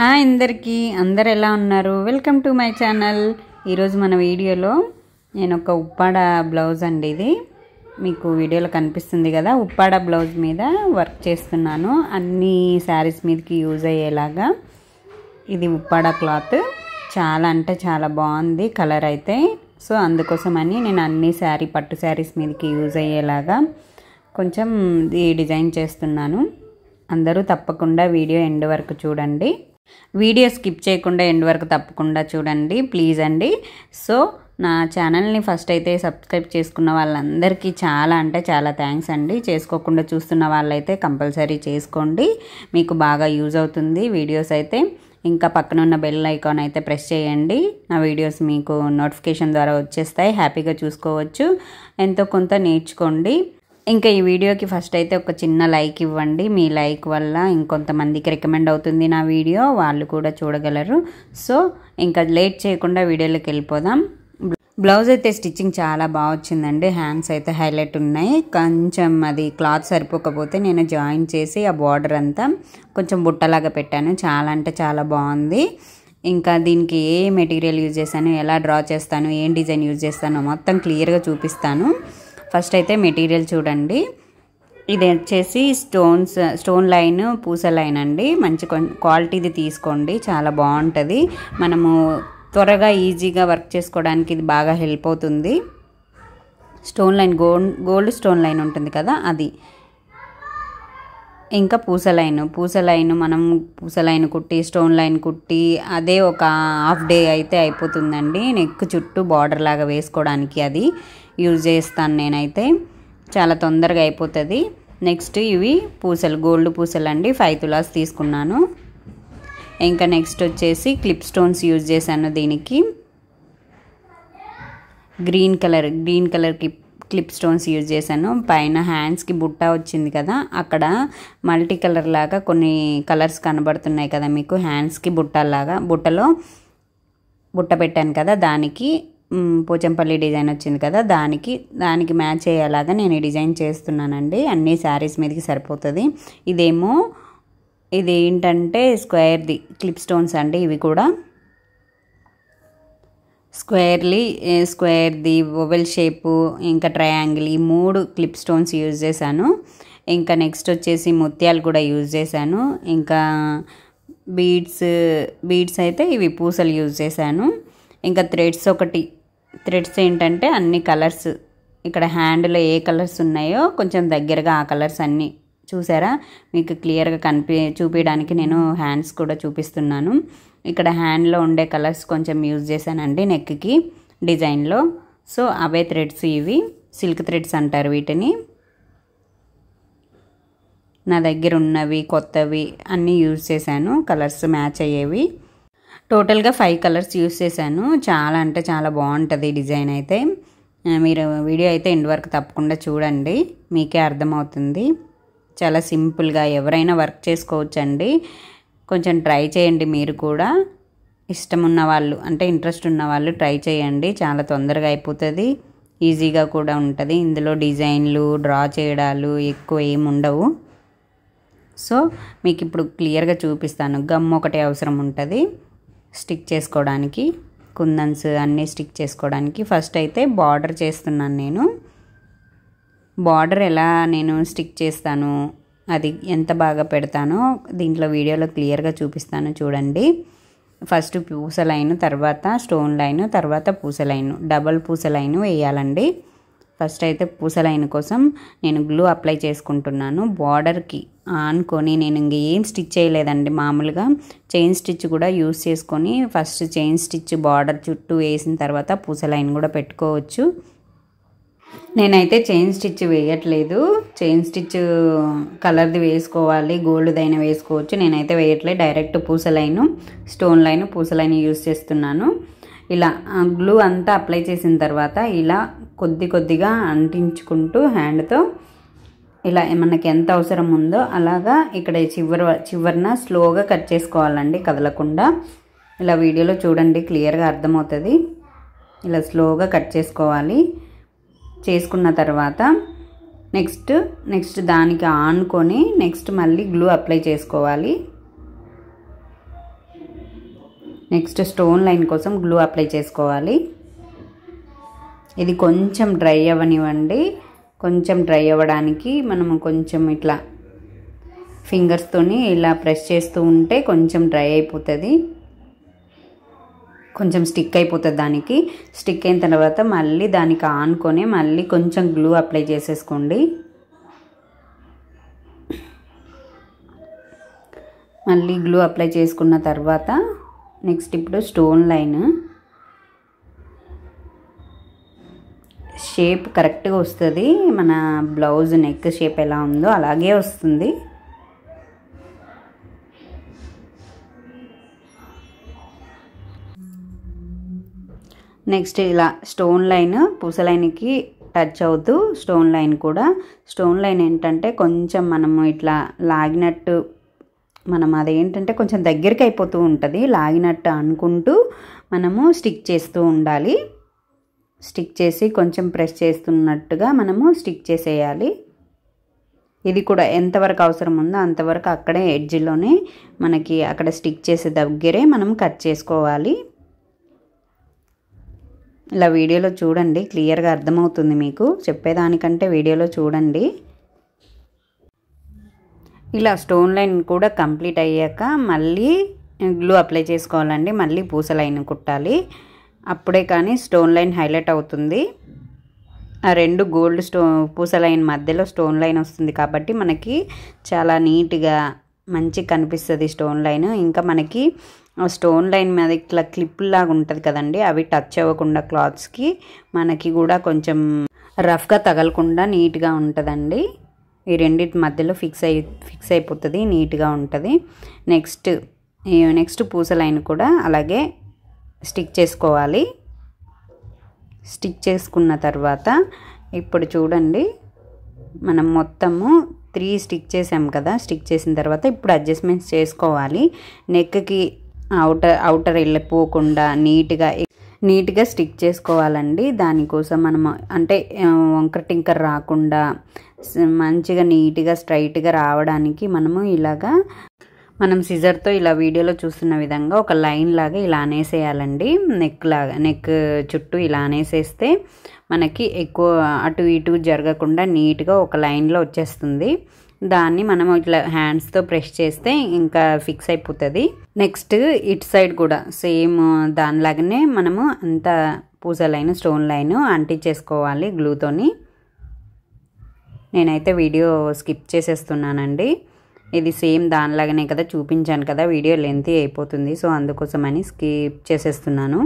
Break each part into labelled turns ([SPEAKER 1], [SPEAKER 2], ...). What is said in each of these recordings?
[SPEAKER 1] hi అందరికీ అందరు ఎలా ఉన్నారు వెల్కమ్ టు మై ఛానల్ ఈరోజు మన వీడియోలో నేను ఒక ఉప్పాడ బ్లౌజ్ అండి ఇది మీకు వీడియోలో కనిపిస్తుంది కదా ఉప్పాడ బ్లౌజ్ మీద వర్క్ చేస్తున్నాను అన్ని శారీస్ మీదకి యూజ్ అయ్యేలాగా ఇది ఉప్పాడ క్లాత్ చాలా అంటే చాలా బాగుంది కలర్ అయితే సో అందుకోసమని నేను అన్ని శారీ పట్టు శారీస్ మీదకి యూజ్ అయ్యేలాగా కొంచెం ఈ డిజైన్ చేస్తున్నాను అందరూ తప్పకుండా వీడియో ఎండ్ వరకు చూడండి వీడియో స్కిప్ చేయకుండా ఎండ్ వరకు తప్పకుండా చూడండి ప్లీజ్ అండి సో నా ఛానల్ని ఫస్ట్ అయితే సబ్స్క్రైబ్ చేసుకున్న వాళ్ళందరికీ చాలా అంటే చాలా థ్యాంక్స్ అండి చేసుకోకుండా చూస్తున్న వాళ్ళైతే కంపల్సరీ చేసుకోండి మీకు బాగా యూజ్ అవుతుంది వీడియోస్ అయితే ఇంకా పక్కన ఉన్న బెల్ ఐకాన్ అయితే ప్రెస్ చేయండి నా వీడియోస్ మీకు నోటిఫికేషన్ ద్వారా వచ్చేస్తాయి హ్యాపీగా చూసుకోవచ్చు ఎంతో కొంత నేర్చుకోండి ఇంకా ఈ వీడియోకి ఫస్ట్ అయితే ఒక చిన్న లైక్ ఇవ్వండి మీ లైక్ వల్ల ఇంకొంతమందికి రికమెండ్ అవుతుంది నా వీడియో వాళ్ళు కూడా చూడగలరు సో ఇంకా లేట్ చేయకుండా వీడియోలోకి వెళ్ళిపోదాం బ్లౌజ్ అయితే స్టిచ్చింగ్ చాలా బాగా వచ్చిందండి హ్యాండ్స్ అయితే హైలైట్ ఉన్నాయి కొంచెం అది క్లాత్ సరిపోకపోతే నేను జాయిన్ చేసి ఆ బార్డర్ అంతా కొంచెం బుట్టలాగా పెట్టాను చాలా అంటే చాలా బాగుంది ఇంకా దీనికి ఏ మెటీరియల్ యూజ్ చేస్తాను ఎలా డ్రా చేస్తాను ఏం డిజైన్ యూజ్ చేస్తాను మొత్తం క్లియర్గా చూపిస్తాను ఫస్ట్ అయితే మెటీరియల్ చూడండి ఇది వచ్చేసి స్టోన్స్ స్టోన్ లైన్ పూస లైన్ అండి మంచి క్వాలిటీది తీసుకోండి చాలా బాగుంటుంది మనము త్వరగా ఈజీగా వర్క్ చేసుకోవడానికి ఇది బాగా హెల్ప్ అవుతుంది stone line gold gold stone line ఉంటుంది కదా అది ఇంకా పూస లైన్ పూస లైన్ మనం పూస లైన్ కుట్టి స్టోన్ లైన్ కుట్టి అదే ఒక హాఫ్ డే అయితే అయిపోతుందండి నెక్ చుట్టూ బార్డర్ లాగా వేసుకోవడానికి అది యూజ్ చేస్తాను నేనైతే చాలా తొందరగా అయిపోతుంది నెక్స్ట్ ఇవి పూసలు గోల్డ్ పూసలు అండి ఫైవ్ తులాస్ తీసుకున్నాను ఇంకా నెక్స్ట్ వచ్చేసి క్లిప్ స్టోన్స్ యూజ్ చేశాను దీనికి green colour green colour clip clip stones use చేశాను పైన హ్యాండ్స్కి బుట్ట వచ్చింది కదా అక్కడ మల్టీ కలర్ లాగా కొన్ని కలర్స్ కనబడుతున్నాయి కదా మీకు హ్యాండ్స్కి బుట్టలాగా బుట్టలో బుట్ట పెట్టాను కదా దానికి పోచంపల్లి డిజైన్ వచ్చింది కదా దానికి దానికి మ్యాచ్ అయ్యేలాగా నేను ఈ డిజైన్ చేస్తున్నానండి అన్ని శారీస్ మీదకి సరిపోతుంది ఇదేమో ఇది ఏంటంటే స్క్వేర్ది క్లిప్ స్టోన్స్ అండి ఇవి కూడా స్క్వేర్లీ స్క్వేర్ది ఓవెల్ షేపు ఇంకా ట్రయాంగిల్ ఈ మూడు క్లిప్ స్టోన్స్ యూజ్ చేశాను ఇంకా నెక్స్ట్ వచ్చేసి ముత్యాలు కూడా యూజ్ చేశాను ఇంకా బీడ్స్ బీడ్స్ అయితే ఇవి పూసలు యూజ్ చేశాను ఇంకా థ్రెడ్స్ ఒకటి థ్రెడ్స్ ఏంటంటే అన్ని కలర్స్ ఇక్కడ హ్యాండ్లో ఏ కలర్స్ ఉన్నాయో కొంచెం దగ్గరగా ఆ కలర్స్ అన్నీ చూసారా మీకు క్లియర్గా కనిపి చూపించడానికి నేను హ్యాండ్స్ కూడా చూపిస్తున్నాను ఇక్కడ హ్యాండ్లో ఉండే కలర్స్ కొంచెం యూజ్ చేశానండి నెక్కి డిజైన్లో సో అవే థ్రెడ్స్ ఇవి సిల్క్ థ్రెడ్స్ అంటారు వీటిని నా దగ్గర ఉన్నవి కొత్తవి అన్నీ యూజ్ చేశాను కలర్స్ మ్యాచ్ అయ్యేవి టోటల్గా ఫైవ్ కలర్స్ యూస్ చేశాను చాలా అంటే చాలా బాగుంటుంది డిజైన్ అయితే మీరు వీడియో అయితే ఎండ్ వరకు తప్పకుండా చూడండి మీకే అర్థమవుతుంది చాలా సింపుల్గా ఎవరైనా వర్క్ చేసుకోవచ్చండి కొంచెం ట్రై చేయండి మీరు కూడా ఇష్టం ఉన్న వాళ్ళు అంటే ఇంట్రెస్ట్ ఉన్న వాళ్ళు ట్రై చేయండి చాలా తొందరగా అయిపోతుంది ఈజీగా కూడా ఉంటుంది ఇందులో డిజైన్లు డ్రా చేయడాలు ఎక్కువ ఏమి ఉండవు సో మీకు ఇప్పుడు క్లియర్గా చూపిస్తాను గమ్ ఒకటే అవసరం ఉంటుంది స్టిక్ చేసుకోవడానికి కుందన్స్ అన్నీ స్టిక్ చేసుకోవడానికి ఫస్ట్ అయితే బార్డర్ చేస్తున్నాను నేను బార్డర్ ఎలా నేను స్టిక్ చేస్తాను అది ఎంత బాగా పెడతానో దీంట్లో వీడియోలో క్లియర్గా చూపిస్తాను చూడండి ఫస్ట్ పూస లైన్ తర్వాత స్టోన్ లైన్ తర్వాత పూస లైన్ డబల్ పూస లైన్ వేయాలండి ఫస్ట్ అయితే పూస లైన్ కోసం నేను గ్లూ అప్లై చేసుకుంటున్నాను బార్డర్కి ఆనుకొని నేను ఇంక ఏం స్టిచ్ చేయలేదండి మామూలుగా చైన్ స్టిచ్ కూడా యూస్ చేసుకొని ఫస్ట్ చైన్ స్టిచ్ బార్డర్ చుట్టూ వేసిన తర్వాత పూస లైన్ కూడా పెట్టుకోవచ్చు నేనైతే చైన్ స్టిచ్ వేయట్లేదు చైన్ స్టిచ్ కలర్ది వేసుకోవాలి అయినా వేసుకోవచ్చు నేనైతే వేయట్లేదు డైరెక్ట్ పూస లైన్ స్టోన్ లైన్ పూస లైన్ యూస్ చేస్తున్నాను ఇలా గ్లూ అంతా అప్లై చేసిన తర్వాత ఇలా కొద్ది కొద్దిగా అంటించుకుంటూ హ్యాండ్తో ఇలా మనకి ఎంత అవసరం ఉందో అలాగా ఇక్కడ చివరి చివరిన స్లోగా కట్ చేసుకోవాలండి కదలకుండా ఇలా వీడియోలో చూడండి క్లియర్గా అర్థమవుతుంది ఇలా స్లోగా కట్ చేసుకోవాలి చేసుకున్న తర్వాత నెక్స్ట్ నెక్స్ట్ దానికి ఆనుకొని నెక్స్ట్ మళ్ళీ గ్లూ అప్లై చేసుకోవాలి నెక్స్ట్ స్టోన్ లైన్ కోసం గ్లూ అప్లై చేసుకోవాలి ఇది కొంచెం డ్రై అవ్వనివ్వండి కొంచెం డ్రై అవ్వడానికి మనము కొంచెం ఇట్లా ఫింగర్స్తోని ఇలా ప్రెస్ చేస్తూ ఉంటే కొంచెం డ్రై అయిపోతుంది కొంచెం స్టిక్ అయిపోతుంది దానికి స్టిక్ అయిన తర్వాత మళ్ళీ దానికి ఆనుకొని మళ్ళీ కొంచెం గ్లూ అప్లై చేసేసుకోండి మళ్ళీ గ్లూ అప్లై చేసుకున్న తర్వాత నెక్స్ట్ ఇప్పుడు స్టోన్ లైన్ షేప్ కరెక్ట్గా వస్తుంది మన బ్లౌజ్ నెక్ షేప్ ఎలా ఉందో అలాగే వస్తుంది నెక్స్ట్ ఇలా స్టోన్ లైన్ పూస లైన్కి టచ్ అవుతూ స్టోన్ లైన్ కూడా స్టోన్ లైన్ ఏంటంటే కొంచెం మనము ఇట్లా లాగినట్టు మనం అదేంటంటే కొంచెం దగ్గరికి అయిపోతూ ఉంటుంది లాగినట్టు అనుకుంటూ మనము స్టిక్ చేస్తూ ఉండాలి స్టిక్ చేసి కొంచెం ప్రెస్ చేస్తున్నట్టుగా మనము స్టిక్ చేసేయాలి ఇది కూడా ఎంతవరకు అవసరం ఉందో అంతవరకు అక్కడే ఎడ్జ్లోనే మనకి అక్కడ స్టిక్ చేసే దగ్గరే మనం కట్ చేసుకోవాలి ఇలా వీడియోలో చూడండి క్లియర్గా అర్థమవుతుంది మీకు చెప్పేదానికంటే వీడియోలో చూడండి ఇలా స్టోన్ లైన్ కూడా కంప్లీట్ అయ్యాక మళ్ళీ గ్లూ అప్లై చేసుకోవాలండి మళ్ళీ పూస లైన్ కుట్టాలి అప్పుడే కానీ స్టోన్ లైన్ హైలైట్ అవుతుంది ఆ రెండు గోల్డ్ స్టో పూస లైన్ మధ్యలో స్టోన్ లైన్ వస్తుంది కాబట్టి మనకి చాలా నీట్గా మంచి కనిపిస్తుంది స్టోన్ లైన్ ఇంకా మనకి స్టోన్ లైన్ మీద ఇట్లా క్లిప్ లాగా ఉంటుంది కదండి అవి టచ్ అవ్వకుండా క్లాత్స్కి మనకి కూడా కొంచెం రఫ్గా తగలకుండా నీట్గా ఉంటుందండి ఈ రెండింటి మధ్యలో ఫిక్స్ అయి ఫిక్స్ అయిపోతుంది నీట్గా ఉంటుంది నెక్స్ట్ నెక్స్ట్ పూస లైన్ కూడా అలాగే స్టిక్ చేసుకోవాలి స్టిక్ చేసుకున్న తర్వాత ఇప్పుడు చూడండి మనం మొత్తము త్రీ స్టిక్ చేసాం కదా స్టిక్ చేసిన తర్వాత ఇప్పుడు అడ్జస్ట్మెంట్స్ చేసుకోవాలి నెక్కి అవుటర్ అవుటర్ వెళ్ళిపోకుండా నీట్గా నీట్గా స్టిక్ చేసుకోవాలండి దానికోసం మనం అంటే వంకర టింకర్ రాకుండా మంచిగా నీట్గా స్ట్రైట్గా రావడానికి మనము ఇలాగా మనం సిజర్తో ఇలా వీడియోలో చూస్తున్న విధంగా ఒక లైన్ లాగా ఇలా అనేసేయాలండి నెక్ లాగా నెక్ చుట్టూ ఇలా అనేసేస్తే మనకి ఎక్కువ అటు ఇటు జరగకుండా నీట్గా ఒక లైన్లో వచ్చేస్తుంది దాన్ని మనం ఇట్లా హ్యాండ్స్తో ప్రెస్ చేస్తే ఇంకా ఫిక్స్ అయిపోతుంది నెక్స్ట్ ఇటు సైడ్ కూడా సేమ్ దానిలాగానే మనము అంతా పూస లైన్ స్టోన్ లైన్ అంటించేసుకోవాలి గ్లూతోని నేనైతే వీడియో స్కిప్ చేసేస్తున్నానండి ఇది సేమ్ దానిలాగానే కదా చూపించాను కదా వీడియో లెంత్ అయిపోతుంది సో అందుకోసమని స్కిప్ చేసేస్తున్నాను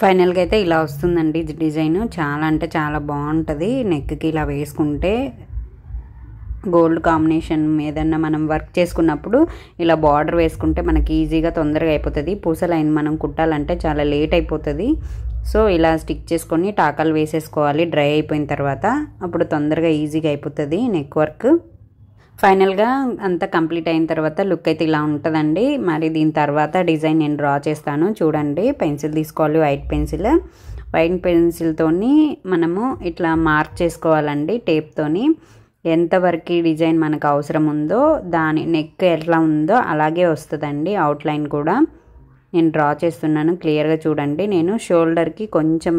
[SPEAKER 1] ఫైనల్గా అయితే ఇలా వస్తుందండి డిజైన్ చాలా అంటే చాలా బాగుంటుంది నెక్కి ఇలా వేసుకుంటే గోల్డ్ కాంబినేషన్ ఏదన్నా మనం వర్క్ చేసుకున్నప్పుడు ఇలా బార్డర్ వేసుకుంటే మనకి ఈజీగా తొందరగా అయిపోతుంది పూస లైన్ మనం కుట్టాలంటే చాలా లేట్ అయిపోతుంది సో ఇలా స్టిక్ చేసుకొని టాకాలు వేసేసుకోవాలి డ్రై అయిపోయిన తర్వాత అప్పుడు తొందరగా ఈజీగా అయిపోతుంది నెక్ వర్క్ ఫైనల్గా అంతా కంప్లీట్ అయిన తర్వాత లుక్ అయితే ఇలా ఉంటుందండి మరి దీని తర్వాత డిజైన్ నేను డ్రా చేస్తాను చూడండి పెన్సిల్ తీసుకోవాలి వైట్ పెన్సిల్ వైట్ పెన్సిల్తోని మనము ఇట్లా మార్క్ చేసుకోవాలండి టేప్తోని ఎంతవరకు డిజైన్ మనకు అవసరం ఉందో దాని నెక్ ఎట్లా ఉందో అలాగే వస్తుందండి అవుట్లైన్ కూడా నేను డ్రా చేస్తున్నాను క్లియర్గా చూడండి నేను షోల్డర్కి కొంచెం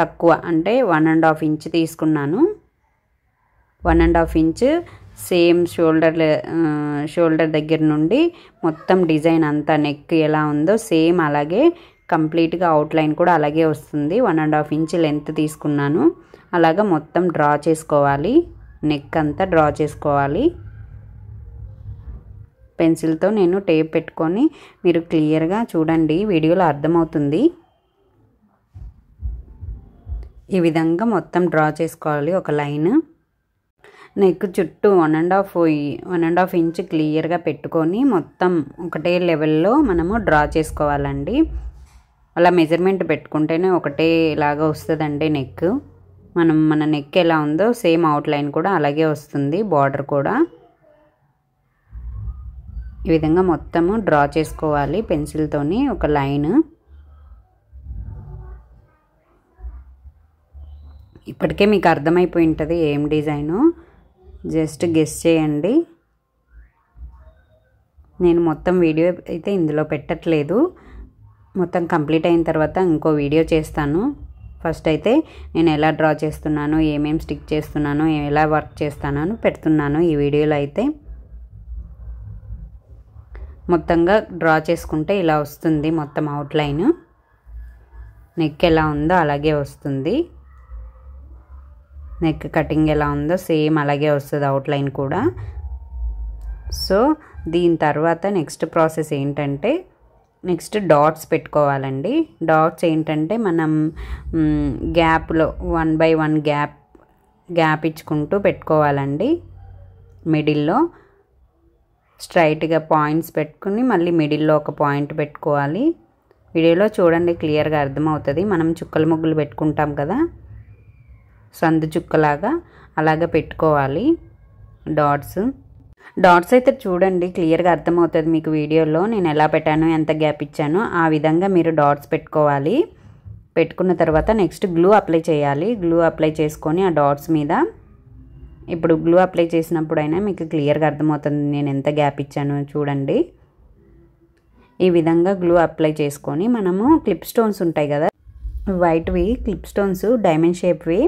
[SPEAKER 1] తక్కువ అంటే వన్ అండ్ హాఫ్ ఇంచ్ తీసుకున్నాను one and half inch same shoulder shoulder దగ్గర నుండి మొత్తం డిజైన్ అంతా నెక్ ఎలా ఉందో సేమ్ అలాగే కంప్లీట్గా అవుట్లైన్ కూడా అలాగే వస్తుంది one and half inch length తీసుకున్నాను అలాగ మొత్తం డ్రా చేసుకోవాలి నెక్ అంతా డ్రా చేసుకోవాలి పెన్సిల్తో నేను టేప్ పెట్టుకొని మీరు క్లియర్గా చూడండి వీడియోలో అర్థమవుతుంది ఈ విధంగా మొత్తం డ్రా చేసుకోవాలి ఒక లైన్ నెక్ చుట్టూ one and half one and half inch క్లియర్గా పెట్టుకొని మొత్తం ఒకటే లెవెల్లో మనము డ్రా చేసుకోవాలండి అలా మెజర్మెంట్ పెట్టుకుంటేనే ఒకటే ఇలాగా వస్తుందండి నెక్ మనం మన నెక్ ఎలా ఉందో సేమ్ అవుట్లైన్ కూడా అలాగే వస్తుంది బార్డర్ కూడా ఈ విధంగా మొత్తము డ్రా చేసుకోవాలి పెన్సిల్తోని ఒక లైన్ ఇప్పటికే మీకు అర్థమైపోయి ఉంటుంది ఏం డిజైను జస్ట్ గెస్ చేయండి నేను మొత్తం వీడియో అయితే ఇందులో పెట్టట్లేదు మొత్తం కంప్లీట్ అయిన తర్వాత ఇంకో వీడియో చేస్తాను ఫస్ట్ అయితే నేను ఎలా డ్రా చేస్తున్నాను ఏమేమి స్టిక్ చేస్తున్నాను ఎలా వర్క్ చేస్తున్నాను పెడుతున్నాను ఈ వీడియోలో అయితే మొత్తంగా డ్రా చేసుకుంటే ఇలా వస్తుంది మొత్తం అవుట్లైన్ నెక్ ఎలా ఉందో అలాగే వస్తుంది నెక్ కటింగ్ ఎలా ఉందో సేమ్ అలాగే వస్తుంది అవుట్లైన్ కూడా సో దీని తర్వాత నెక్స్ట్ ప్రాసెస్ ఏంటంటే నెక్స్ట్ డాట్స్ పెట్టుకోవాలండి డాట్స్ ఏంటంటే మనం గ్యాప్లో one by one gap gap ఇచ్చుకుంటూ పెట్టుకోవాలండి మిడిల్లో స్ట్రైట్గా పాయింట్స్ పెట్టుకుని మళ్ళీ మిడిల్లో ఒక పాయింట్ పెట్టుకోవాలి వీడియోలో చూడండి క్లియర్గా అర్థమవుతుంది మనం చుక్కల ముగ్గులు పెట్టుకుంటాం కదా సందు చుక్కలాగా అలాగ పెట్టుకోవాలి డాట్స్ డాట్స్ అయితే చూడండి క్లియర్గా అర్థమవుతుంది మీకు వీడియోలో నేను ఎలా పెట్టాను ఎంత గ్యాప్ ఇచ్చాను ఆ విధంగా మీరు డాట్స్ పెట్టుకోవాలి పెట్టుకున్న తర్వాత నెక్స్ట్ గ్లూ అప్లై చేయాలి గ్లూ అప్లై చేసుకొని ఆ డాట్స్ మీద ఇప్పుడు గ్లూ అప్లై చేసినప్పుడైనా మీకు క్లియర్గా అర్థమవుతుంది నేను ఎంత గ్యాప్ ఇచ్చాను చూడండి ఈ విధంగా గ్లూ అప్లై చేసుకొని మనము క్లిప్ స్టోన్స్ ఉంటాయి కదా వైట్వి క్లిప్ స్టోన్స్ డైమండ్ షేప్వి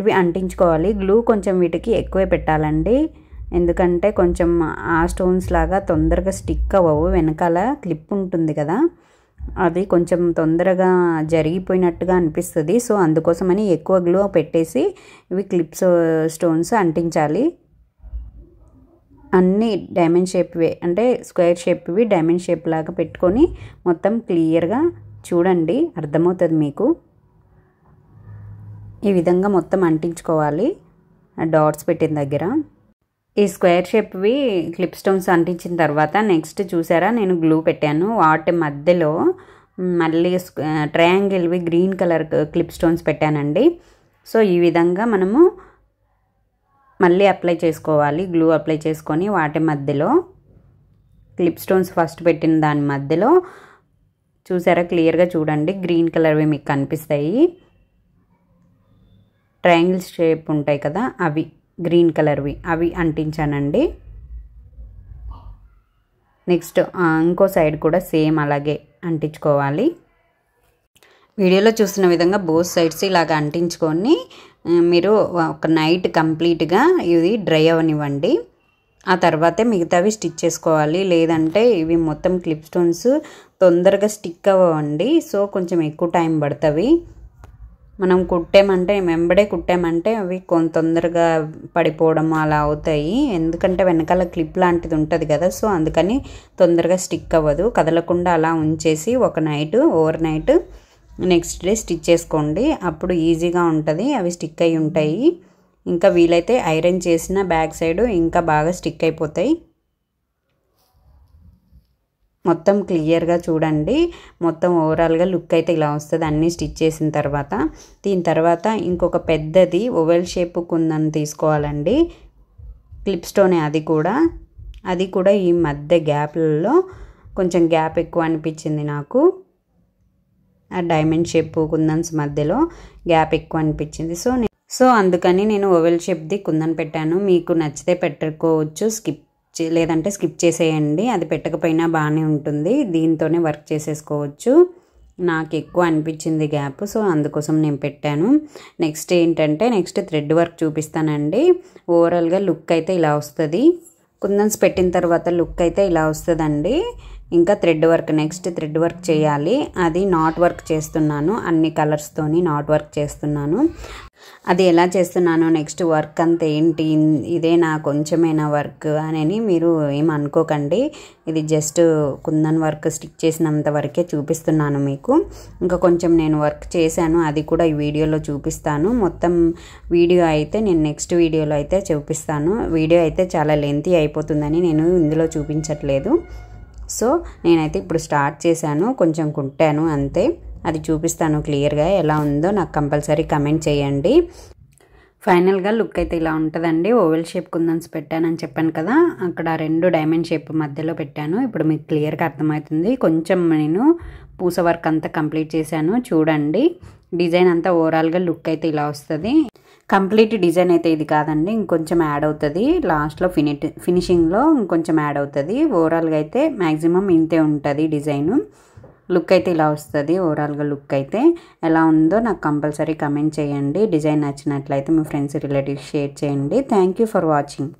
[SPEAKER 1] ఇవి అంటించుకోవాలి గ్లూ కొంచెం వీటికి ఎక్కువే పెట్టాలండి ఎందుకంటే కొంచెం ఆ స్టోన్స్ లాగా తొందరగా స్టిక్ అవ్వవు వెనకాల క్లిప్ ఉంటుంది కదా అది కొంచెం తొందరగా జరిగిపోయినట్టుగా అనిపిస్తుంది సో అందుకోసమని ఎక్కువ గ్లో పెట్టేసి ఇవి క్లిప్స్ స్టోన్స్ అంటించాలి అన్నీ డైమండ్ షేప్వే అంటే స్క్వేర్ షేప్వి డైమండ్ షేప్ లాగా పెట్టుకొని మొత్తం క్లియర్గా చూడండి అర్థమవుతుంది మీకు ఈ విధంగా మొత్తం అంటించుకోవాలి డాట్స్ పెట్టిన దగ్గర ఈ స్క్వేర్ షేప్వి క్లిప్ స్టోన్స్ అంటించిన తర్వాత నెక్స్ట్ చూసారా నేను గ్లూ పెట్టాను వాటి మధ్యలో మళ్ళీ ట్రయాంగిల్వి గ్రీన్ కలర్ క్లిప్ స్టోన్స్ పెట్టానండి సో ఈ విధంగా మనము మళ్ళీ అప్లై చేసుకోవాలి గ్లూ అప్లై చేసుకొని వాటి మధ్యలో క్లిప్ స్టోన్స్ ఫస్ట్ పెట్టిన దాని మధ్యలో చూసారా క్లియర్గా చూడండి గ్రీన్ కలర్వి మీకు కనిపిస్తాయి ట్రయాంగిల్ షేప్ ఉంటాయి కదా అవి గ్రీన్ కలర్వి అవి అంటించానండి నెక్స్ట్ ఇంకో సైడ్ కూడా సేమ్ అలాగే అంటించుకోవాలి వీడియోలో చూసిన విధంగా బోత్ సైడ్స్ ఇలాగ అంటించుకొని మీరు ఒక నైట్ కంప్లీట్గా ఇది డ్రై అవనివ్వండి ఆ తర్వాతే మిగతావి స్టిచ్ చేసుకోవాలి లేదంటే ఇవి మొత్తం క్లిప్ స్టోన్స్ తొందరగా స్టిక్ అవ్వండి సో కొంచెం ఎక్కువ టైం పడుతుంది మనం కుట్టామంటే వెంబడే కుట్టామంటే అవి కొంత తొందరగా పడిపోవడం అలా అవుతాయి ఎందుకంటే వెనకాల క్లిప్ లాంటిది ఉంటుంది కదా సో అందుకని తొందరగా స్టిక్ అవ్వదు కదలకుండా అలా ఉంచేసి ఒక night overnight next day stitch చేసుకోండి అప్పుడు ఈజీగా ఉంటుంది అవి స్టిక్ అయి ఉంటాయి ఇంకా వీలైతే ఐరన్ చేసిన బ్యాక్ సైడ్ ఇంకా బాగా స్టిక్ అయిపోతాయి మొత్తం క్లియర్గా చూడండి మొత్తం ఓవరాల్గా లుక్ అయితే ఇలా వస్తుంది అన్నీ స్టిచ్ చేసిన తర్వాత దీని తర్వాత ఇంకొక పెద్దది ఓవెల్ షేప్ కుందని తీసుకోవాలండి క్లిప్ అది కూడా అది కూడా ఈ మధ్య గ్యాప్లలో కొంచెం గ్యాప్ ఎక్కువ అనిపించింది నాకు ఆ డైమండ్ షేప్ కుందన్స్ మధ్యలో గ్యాప్ ఎక్కువ అనిపించింది సో సో అందుకని నేను ఓవెల్ షేప్ది కుందన్ పెట్టాను మీకు నచ్చితే పెట్టుకోవచ్చు స్కిప్ లేదంటే స్కిప్ చేసేయండి అది పెట్టకపోయినా బాగానే ఉంటుంది దీంతోనే వర్క్ చేసేసుకోవచ్చు నాకు ఎక్కువ అనిపించింది గ్యాప్ సో అందుకోసం నేను పెట్టాను నెక్స్ట్ ఏంటంటే నెక్స్ట్ థ్రెడ్ వర్క్ చూపిస్తానండి ఓవరాల్గా లుక్ అయితే ఇలా వస్తుంది కుందన్స్ పెట్టిన తర్వాత లుక్ అయితే ఇలా వస్తుందండి ఇంకా thread work next thread work చేయాలి అది నాట్ వర్క్ చేస్తున్నాను అన్ని కలర్స్తోని నాట్ వర్క్ చేస్తున్నాను అది ఎలా చేస్తున్నాను నెక్స్ట్ వర్క్ అంత ఏంటి ఇదే నా కొంచెమైన వర్క్ అని మీరు ఏమనుకోకండి ఇది జస్ట్ కుందన్ వర్క్ స్టిక్ చేసినంత వరకే చూపిస్తున్నాను మీకు ఇంకా కొంచెం నేను వర్క్ చేశాను అది కూడా ఈ వీడియోలో చూపిస్తాను మొత్తం వీడియో అయితే నేను నెక్స్ట్ వీడియోలో అయితే చూపిస్తాను వీడియో అయితే చాలా లెంతీ అయిపోతుందని నేను ఇందులో చూపించట్లేదు సో నేనైతే ఇప్పుడు స్టార్ట్ చేశాను కొంచెం కుట్టాను అంతే అది చూపిస్తాను క్లియర్గా ఎలా ఉందో నాకు కంపల్సరీ కమెంట్ చేయండి ఫైనల్గా లుక్ అయితే ఇలా ఉంటుందండి ఓవెల్ షేప్ కుందన్స్ పెట్టానని చెప్పాను కదా అక్కడ రెండు డైమండ్ షేప్ మధ్యలో పెట్టాను ఇప్పుడు మీకు క్లియర్గా అర్థమవుతుంది కొంచెం నేను పూస వర్క్ అంతా కంప్లీట్ చేశాను చూడండి డిజైన్ అంతా ఓవరాల్గా లుక్ అయితే ఇలా వస్తుంది కంప్లీట్ డిజైన్ అయితే ఇది కాదండి ఇంకొంచెం యాడ్ అవుతుంది లాస్ట్లో ఫిని ఫినిషింగ్లో ఇంకొంచెం యాడ్ అవుతుంది ఓవరాల్గా అయితే మ్యాక్సిమం ఇంతే ఉంటుంది డిజైను లుక్ అయితే ఇలా వస్తుంది ఓవరాల్గా లుక్ అయితే ఎలా ఉందో నాకు కంపల్సరీ కమెంట్ చేయండి డిజైన్ నచ్చినట్లయితే మీ ఫ్రెండ్స్ రిలేటివ్స్ షేర్ చేయండి థ్యాంక్ యూ ఫర్ వాచింగ్